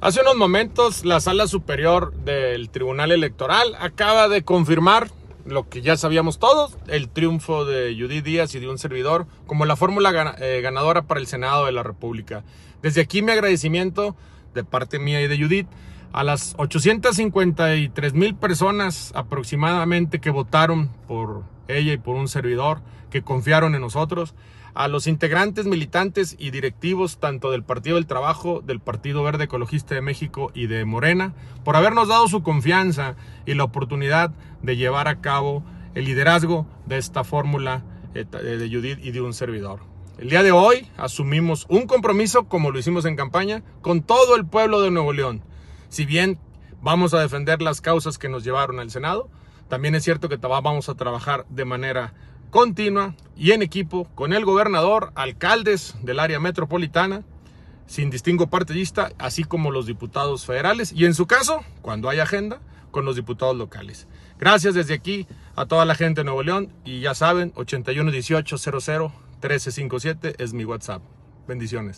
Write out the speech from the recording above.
Hace unos momentos la sala superior del Tribunal Electoral acaba de confirmar lo que ya sabíamos todos, el triunfo de Judith Díaz y de un servidor como la fórmula eh, ganadora para el Senado de la República. Desde aquí mi agradecimiento de parte mía y de Judith a las 853 mil personas aproximadamente que votaron por ella y por un servidor, que confiaron en nosotros, a los integrantes militantes y directivos tanto del Partido del Trabajo, del Partido Verde Ecologista de México y de Morena, por habernos dado su confianza y la oportunidad de llevar a cabo el liderazgo de esta fórmula eh, eh, de Judith y de un servidor. El día de hoy asumimos un compromiso, como lo hicimos en campaña, con todo el pueblo de Nuevo León si bien vamos a defender las causas que nos llevaron al Senado, también es cierto que vamos a trabajar de manera continua y en equipo con el gobernador, alcaldes del área metropolitana, sin distingo partidista, así como los diputados federales y en su caso, cuando hay agenda, con los diputados locales. Gracias desde aquí a toda la gente de Nuevo León y ya saben, 00 1357 es mi WhatsApp. Bendiciones.